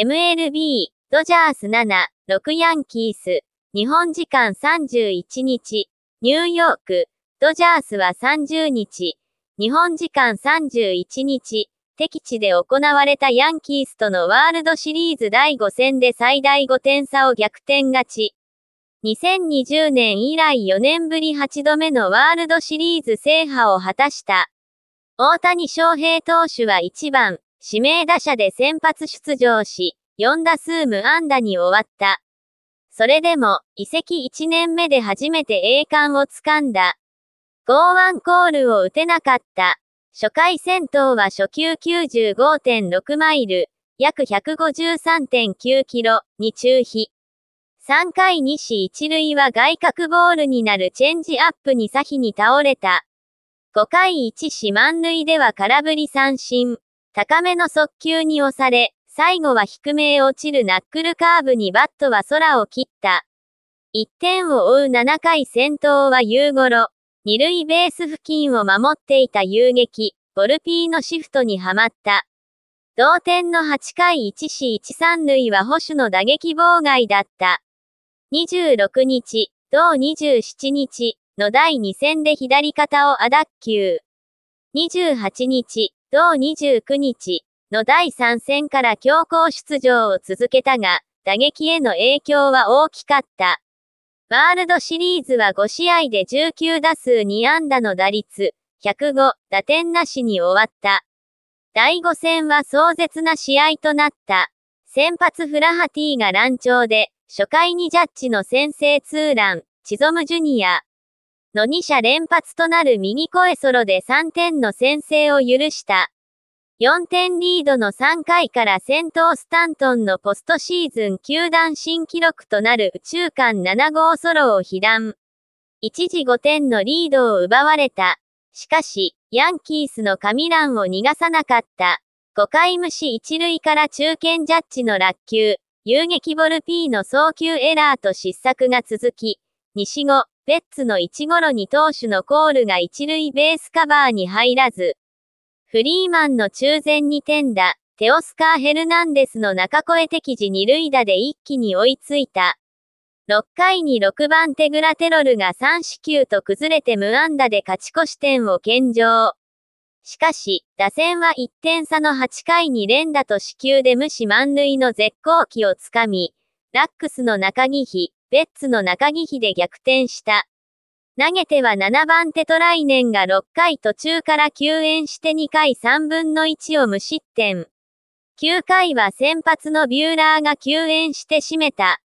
MLB、ドジャース7、6ヤンキース、日本時間31日、ニューヨーク、ドジャースは30日、日本時間31日、敵地で行われたヤンキースとのワールドシリーズ第5戦で最大5点差を逆転勝ち。2020年以来4年ぶり8度目のワールドシリーズ制覇を果たした。大谷翔平投手は1番、指名打者で先発出場し、4打数無安打に終わった。それでも、移籍1年目で初めて栄冠をつかんだ。5ンコールを打てなかった。初回戦闘は初級95.6マイル、約153.9キロに中飛。3回2死1塁は外角ボールになるチェンジアップに左比に倒れた。5回1死満塁では空振り三振。高めの速球に押され、最後は低めへ落ちるナックルカーブにバットは空を切った。1点を追う7回先頭は夕頃、二塁ベース付近を守っていた遊撃、ボルピーのシフトにはまった。同点の8回1死1三塁は保守の打撃妨害だった。26日、同27日の第2戦で左肩をアダッ球。28日、同29日の第3戦から強行出場を続けたが、打撃への影響は大きかった。ワールドシリーズは5試合で19打数2安打の打率、105打点なしに終わった。第5戦は壮絶な試合となった。先発フラハティが乱調で、初回にジャッジの先制ツーラン、チゾムジュニア、の2者連発となる右声ソロで3点の先制を許した。4点リードの3回から先頭スタントンのポストシーズン球団新記録となる宇宙間7号ソロを被弾。一時5点のリードを奪われた。しかし、ヤンキースのカミランを逃がさなかった。5回無視一塁から中堅ジャッジの落球、遊撃ボル P の送球エラーと失策が続き、西後、レッツの1ゴロ投手のコールが一塁ベースカバーに入らず、フリーマンの中前に点打、テオスカー・ヘルナンデスの中越敵時2塁打で一気に追いついた。6回に6番手グラテロルが3四球と崩れて無安打で勝ち越し点を献上。しかし、打線は1点差の8回に連打と死球で無視満塁の絶好機をつかみ、ラックスの中木比、ベッツの中木比で逆転した。投げては7番手トライネンが6回途中から救援して2回3分の1を無失点。9回は先発のビューラーが救援して締めた。